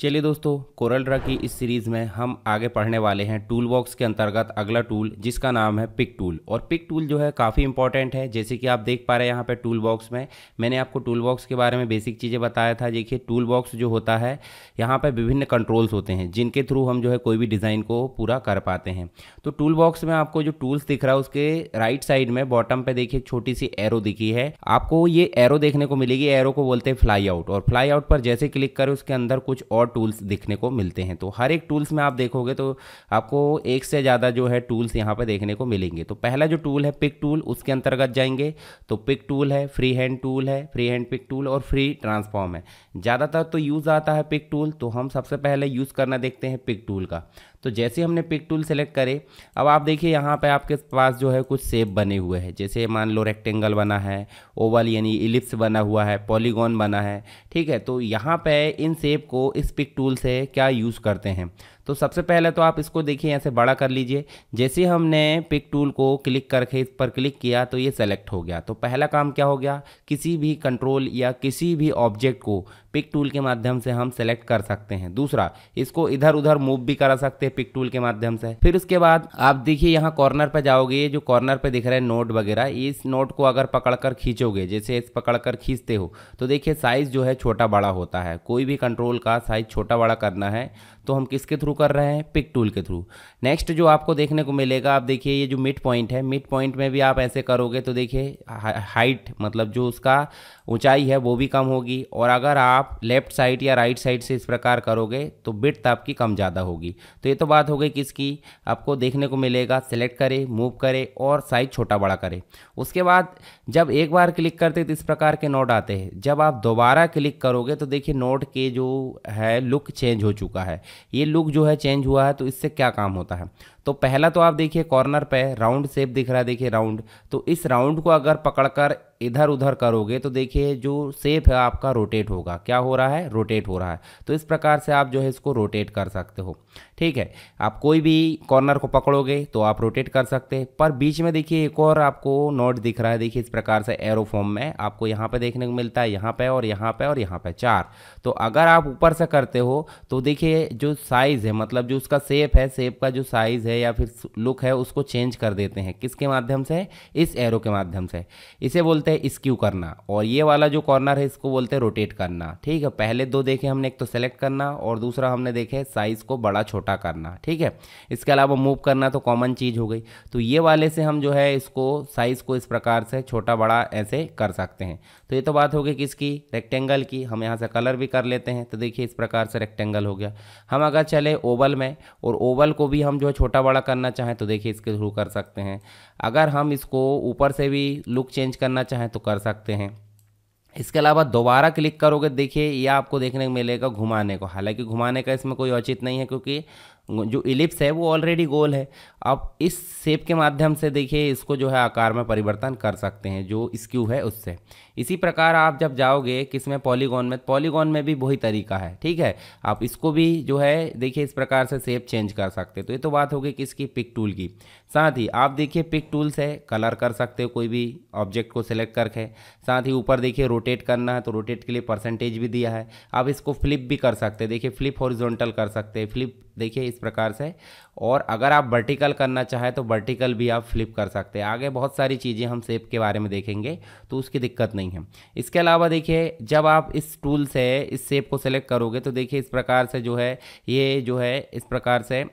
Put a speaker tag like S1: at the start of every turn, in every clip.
S1: चलिए दोस्तों Corel Draw की इस सीरीज़ में हम आगे पढ़ने वाले हैं टूल बॉक्स के अंतर्गत अगला टूल जिसका नाम है पिक टूल और पिक टूल जो है काफ़ी इंपॉर्टेंट है जैसे कि आप देख पा रहे हैं यहाँ पे टूल बॉक्स में मैंने आपको टूल बॉक्स के बारे में बेसिक चीज़ें बताया था देखिए टूल बॉक्स जो होता है यहाँ पर विभिन्न कंट्रोल्स होते हैं जिनके थ्रू हम जो है कोई भी डिज़ाइन को पूरा कर पाते हैं तो टूल बॉक्स में आपको जो टूल्स दिख रहा है उसके राइट साइड में बॉटम पर देखिए छोटी सी एरो दिखी है आपको ये एरो देखने को मिलेगी एरो को बोलते हैं फ्लाई आउट और फ्लाई आउट पर जैसे क्लिक करें उसके अंदर कुछ और और टूल्स देखने को मिलते हैं तो हर एक टूल्स में आप देखोगे तो आपको एक से ज़्यादा जो है टूल्स यहाँ पर देखने को मिलेंगे तो पहला जो टूल है पिक टूल उसके अंतर्गत जाएंगे तो पिक टूल है फ्री हैंड टूल है फ्री हैंड पिक टूल और फ्री ट्रांसफॉर्म है ज़्यादातर तो यूज़ आता है पिक टूल तो हम सबसे पहले यूज़ करना देखते हैं पिक टूल का तो जैसे हमने पिक टूल सेलेक्ट करे अब आप देखिए यहाँ पे आपके पास जो है कुछ सेप बने हुए हैं जैसे मान लो रेक्टेंगल बना है ओवल यानी इलिप्स बना हुआ है पॉलीगॉन बना है ठीक है तो यहाँ पे इन सेप को इस पिक टूल से क्या यूज़ करते हैं तो सबसे पहले तो आप इसको देखिए यहाँ से बड़ा कर लीजिए जैसे हमने पिक टूल को क्लिक करके इस पर क्लिक किया तो ये सेलेक्ट हो गया तो पहला काम क्या हो गया किसी भी कंट्रोल या किसी भी ऑब्जेक्ट को पिक टूल के माध्यम से हम सेलेक्ट कर सकते हैं दूसरा इसको इधर उधर मूव भी करा सकते हैं पिक टूल के माध्यम से फिर उसके बाद आप देखिए यहाँ कॉर्नर पर जाओगे ये जो कॉर्नर पर दिख रहे हैं नोट वगैरह इस नोट को अगर पकड़कर खींचोगे जैसे इस पकड़कर खींचते हो तो देखिए साइज़ जो है छोटा बड़ा होता है कोई भी कंट्रोल का साइज़ छोटा बड़ा करना है तो हम किसके थ्रू कर रहे हैं पिक टूल के थ्रू नेक्स्ट जो आपको देखने को मिलेगा आप देखिए ये जो मिड पॉइंट है मिड पॉइंट में भी आप ऐसे करोगे तो देखिए हाइट मतलब जो उसका ऊंचाई है वो भी कम होगी और अगर आप आप लेफ्ट साइड या राइट साइड से इस प्रकार करोगे तो बिट आपकी कम ज़्यादा होगी तो ये तो बात हो गई किसकी आपको देखने को मिलेगा सेलेक्ट करें मूव करें और साइज छोटा बड़ा करें उसके बाद जब एक बार क्लिक करते तो इस प्रकार के नोट आते हैं जब आप दोबारा क्लिक करोगे तो देखिए नोट के जो है लुक चेंज हो चुका है ये लुक जो है चेंज हुआ है तो इससे क्या काम होता है तो पहला तो आप देखिए कॉर्नर पे राउंड शेप दिख रहा है देखिए राउंड तो इस राउंड को अगर पकड़कर इधर उधर करोगे तो देखिए जो शेप है आपका रोटेट होगा क्या हो रहा है रोटेट हो रहा है तो इस प्रकार से आप जो है इसको रोटेट कर सकते हो ठीक है आप कोई भी कॉर्नर को पकड़ोगे तो आप रोटेट कर सकते हैं पर बीच में देखिए एक और आपको नोट दिख रहा है देखिए इस प्रकार से एरो फॉर्म में आपको यहाँ पे देखने को मिलता है यहाँ पे और यहाँ पे और यहाँ पे चार तो अगर आप ऊपर से करते हो तो देखिए जो साइज़ है मतलब जो उसका सेप है सेप का जो साइज़ है या फिर लुक है उसको चेंज कर देते हैं किसके माध्यम से इस एरो के माध्यम से इसे बोलते हैं स्क्यू करना और ये वाला जो कॉर्नर है इसको बोलते हैं रोटेट करना ठीक है पहले दो देखे हमने एक तो सेलेक्ट करना और दूसरा हमने देखे साइज़ को बड़ा छोटा करना ठीक है इसके अलावा मूव करना तो कॉमन चीज़ हो गई तो ये वाले से हम जो है इसको साइज़ को इस प्रकार से छोटा बड़ा ऐसे कर सकते हैं तो ये तो बात हो गई किसकी रेक्टेंगल की हम यहाँ से कलर भी कर लेते हैं तो देखिए इस प्रकार से रेक्टेंगल हो गया हम अगर चले ओवल में और ओवल को भी हम जो है छोटा बड़ा करना चाहें तो देखिए इसके थ्रू कर सकते हैं अगर हम इसको ऊपर से भी लुक चेंज करना चाहें तो कर सकते हैं इसके अलावा दोबारा क्लिक करोगे देखिए यह आपको देखने को मिलेगा घुमाने को हालांकि घुमाने का इसमें कोई औचित नहीं है क्योंकि जो इलिप्स है वो ऑलरेडी गोल है आप इस शेप के माध्यम से देखिए इसको जो है आकार में परिवर्तन कर सकते हैं जो स्क्यू है उससे इसी प्रकार आप जब जाओगे किस में पॉलीगॉन में पॉलीगॉन में भी वही तरीका है ठीक है आप इसको भी जो है देखिए इस प्रकार से शेप चेंज कर सकते तो ये तो बात होगी किसकी पिक टूल की साथ ही आप देखिए पिक टूल से कलर कर सकते हो कोई भी ऑब्जेक्ट को सिलेक्ट करके साथ ही ऊपर देखिए रोटेट करना है तो रोटेट के लिए परसेंटेज भी दिया है आप इसको फ्लिप भी कर सकते हैं देखिए फ्लिप हॉरिजॉन्टल कर सकते हैं फ्लिप देखिए इस प्रकार से और अगर आप वर्टिकल करना चाहें तो वर्टिकल भी आप फ्लिप कर सकते हैं आगे बहुत सारी चीज़ें हम सेप के बारे में देखेंगे तो उसकी दिक्कत नहीं है इसके अलावा देखिए जब आप इस टूल से इस सेप को सेलेक्ट करोगे तो देखिए इस प्रकार से जो है ये जो है इस प्रकार से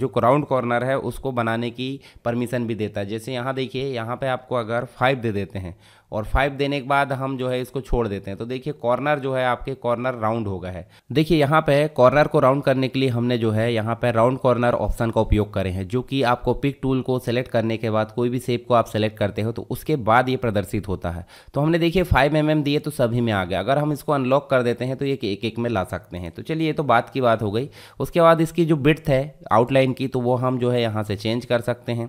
S1: जो राउंड कॉर्नर है उसको बनाने की परमिशन भी देता है जैसे यहाँ देखिए यहाँ पे आपको अगर फाइव दे देते हैं और फाइव देने के बाद हम जो है इसको छोड़ देते हैं तो देखिए कॉर्नर जो है आपके कॉर्नर राउंड हो गया है देखिए यहाँ पे कॉर्नर को राउंड करने के लिए हमने जो है यहाँ पे राउंड कॉर्नर ऑप्शन का उपयोग करें हैं जो कि आपको पिक टूल को सेलेक्ट करने के बाद कोई भी सेप को आप सेलेक्ट करते हो तो उसके बाद ये प्रदर्शित होता है तो हमने देखिए फाइव एम mm दिए तो सभी में आ गया अगर हम इसको अनलॉक कर देते हैं तो ये एक एक में ला सकते हैं तो चलिए ये तो बात की बात हो गई उसके बाद इसकी जो बिट्थ है आउटलाइन की तो वो हम जो है यहाँ से चेंज कर सकते हैं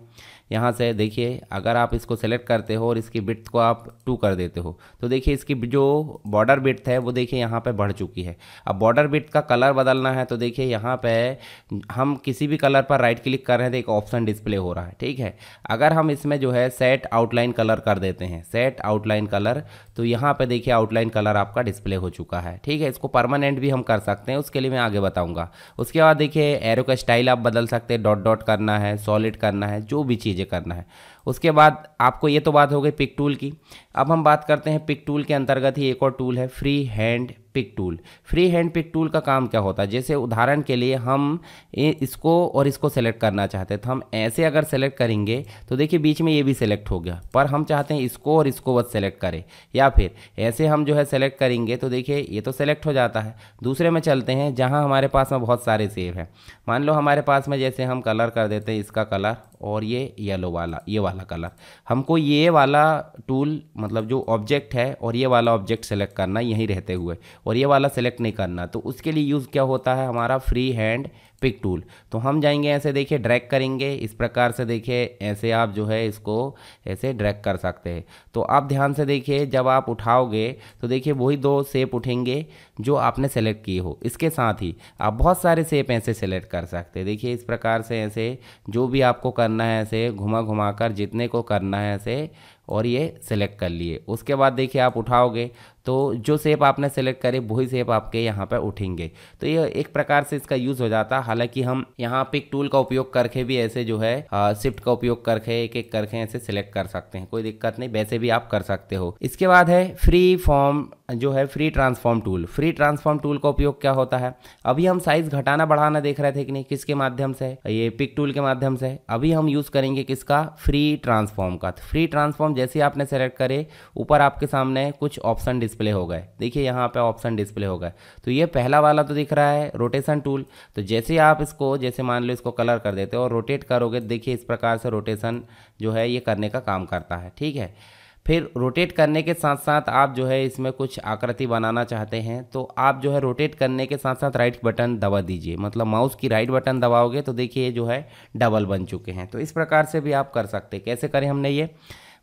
S1: यहाँ से देखिए अगर आप इसको सेलेक्ट करते हो और इसकी बिट को आप टू कर देते हो तो देखिए इसकी जो बॉर्डर बिट है वो देखिए यहाँ पर बढ़ चुकी है अब बॉर्डर बिट का कलर बदलना है तो देखिए यहाँ पर हम किसी भी कलर पर राइट क्लिक कर रहे हैं तो एक ऑप्शन डिस्प्ले हो रहा है ठीक है अगर हम इसमें जो है सेट आउटलाइन कलर कर देते हैं सेट आउटलाइन कलर तो यहाँ पर देखिए आउटलाइन कलर आपका डिस्प्ले हो चुका है ठीक है इसको परमानेंट भी हम कर सकते हैं उसके लिए मैं आगे बताऊँगा उसके बाद देखिए एरो का स्टाइल आप बदल सकते हैं डॉट डॉट करना है सॉलिड करना है जो भी चीज़ चीज़ें करना है उसके बाद आपको ये तो बात हो गई पिक टूल की अब हम बात करते हैं पिक टूल के अंतर्गत ही एक और टूल है free hand pick tool free hand pick tool का काम क्या होता है जैसे उदाहरण के लिए हम इसको और इसको सेलेक्ट करना चाहते हैं तो हम ऐसे अगर सेलेक्ट करेंगे तो देखिए बीच में ये भी सेलेक्ट हो गया पर हम चाहते हैं इसको और इसको बस सेलेक्ट करें या फिर ऐसे हम जो है सेलेक्ट करेंगे तो देखिए ये तो सेलेक्ट हो जाता है दूसरे में चलते हैं जहाँ हमारे पास में बहुत सारे सेव हैं मान लो हमारे पास में जैसे हम कलर कर देते हैं इसका कलर और ये येलो वाला ये वाला कलर हमको ये वाला टूल मतलब जो ऑब्जेक्ट है और ये वाला ऑब्जेक्ट सेलेक्ट करना यहीं रहते हुए और ये वाला सेलेक्ट नहीं करना तो उसके लिए यूज़ क्या होता है हमारा फ्री हैंड पिक टूल तो हम जाएंगे ऐसे देखिए ड्रैग करेंगे इस प्रकार से देखिए ऐसे आप जो है इसको ऐसे ड्रैग कर सकते हैं तो आप ध्यान से देखिए जब आप उठाओगे तो देखिए वही दो सेप उठेंगे जो आपने सेलेक्ट किए हो इसके साथ ही आप बहुत सारे सेप ऐसे सेलेक्ट कर सकते हैं देखिए इस प्रकार से ऐसे जो भी आपको करना है ऐसे घुमा घुमा कर जितने को करना है ऐसे और ये सेलेक्ट कर लिए उसके बाद देखिए आप उठाओगे तो जो सेप आपने सेलेक्ट करे वही सेप आपके यहाँ पर उठेंगे तो ये एक प्रकार से इसका यूज़ हो जाता है हालांकि हम यहाँ पिक टूल का उपयोग करके भी ऐसे जो है शिफ्ट का उपयोग करके एक एक करके ऐसे सिलेक्ट कर सकते हैं कोई दिक्कत नहीं वैसे भी आप कर सकते हो इसके बाद है फ्री फॉर्म जो है free transform tool free transform tool का उपयोग क्या होता है अभी हम साइज घटाना बढ़ाना देख रहे थे कि नहीं किसके माध्यम से ये पिक टूल के माध्यम से अभी हम यूज़ करेंगे किसका फ्री ट्रांसफॉर्म का फ्री तो ट्रांसफॉर्म जैसे ही आपने सेलेक्ट करे ऊपर आपके सामने कुछ ऑप्शन डिस्प्ले हो गए देखिए यहाँ पे ऑप्शन डिस्प्ले हो गए तो ये पहला वाला तो दिख रहा है रोटेशन टूल तो जैसे आप इसको जैसे मान लो इसको कलर कर देते हो और रोटेट करोगे देखिए इस प्रकार से रोटेशन जो है ये करने का काम करता है ठीक है फिर रोटेट करने के साथ साथ आप जो है इसमें कुछ आकृति बनाना चाहते हैं तो आप जो है रोटेट करने के साथ साथ राइट बटन दबा दीजिए मतलब माउस की राइट बटन दबाओगे तो देखिए जो है डबल बन चुके हैं तो इस प्रकार से भी आप कर सकते कैसे करें हमने ये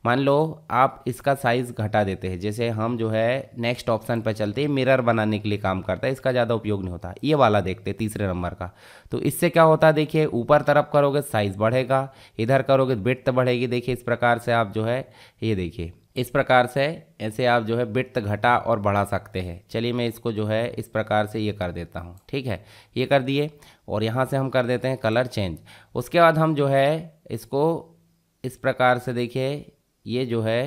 S1: मान लो आप इसका साइज़ घटा देते हैं जैसे हम जो है नेक्स्ट ऑप्शन पर चलते हैं मिरर बनाने के लिए काम करता है इसका ज़्यादा उपयोग नहीं होता ये वाला देखते हैं तीसरे नंबर का तो इससे क्या होता है देखिए ऊपर तरफ करोगे साइज़ बढ़ेगा इधर करोगे बिट तो बढ़ेगी देखिए इस प्रकार से आप जो है ये देखिए इस प्रकार से ऐसे आप जो है बिट्त घटा और बढ़ा सकते हैं चलिए मैं इसको जो है इस प्रकार से ये कर देता हूँ ठीक है ये कर दिए और यहाँ से हम कर देते हैं कलर चेंज उसके बाद हम जो है इसको इस प्रकार से देखिए ये जो है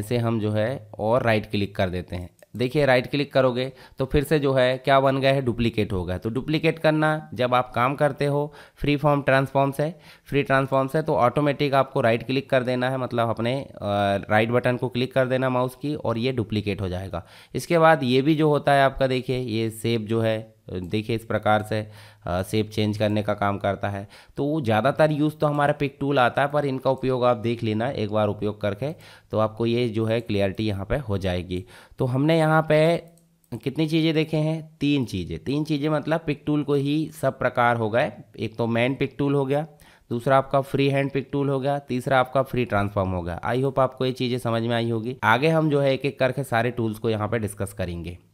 S1: ऐसे हम जो है और राइट क्लिक कर देते हैं देखिए राइट क्लिक करोगे तो फिर से जो है क्या बन गया है डुप्लीकेट हो गया तो डुप्लीकेट करना जब आप काम करते हो फ्री फॉर्म ट्रांसफॉर्म्स है फ्री ट्रांसफॉर्म्स है तो ऑटोमेटिक आपको राइट क्लिक कर देना है मतलब अपने राइट बटन को क्लिक कर देना माउस की और ये डुप्लीकेट हो जाएगा इसके बाद ये भी जो होता है आपका देखिए ये सेब जो है देखिए इस प्रकार से सेप चेंज करने का काम करता है तो ज़्यादातर यूज़ तो हमारा पिक टूल आता है पर इनका उपयोग आप देख लेना एक बार उपयोग करके तो आपको ये जो है क्लियरिटी यहाँ पे हो जाएगी तो हमने यहाँ पे कितनी चीज़ें देखे हैं तीन चीज़ें तीन चीज़ें मतलब पिक टूल को ही सब प्रकार हो गए एक तो मैन पिक टूल हो गया दूसरा आपका फ्री हैंड पिक टूल हो गया तीसरा आपका फ्री ट्रांसफॉर्म हो गया आई होप आपको ये चीज़ें समझ में आई होगी आगे हम जो है एक एक करके सारे टूल्स को यहाँ पे डिस्कस करेंगे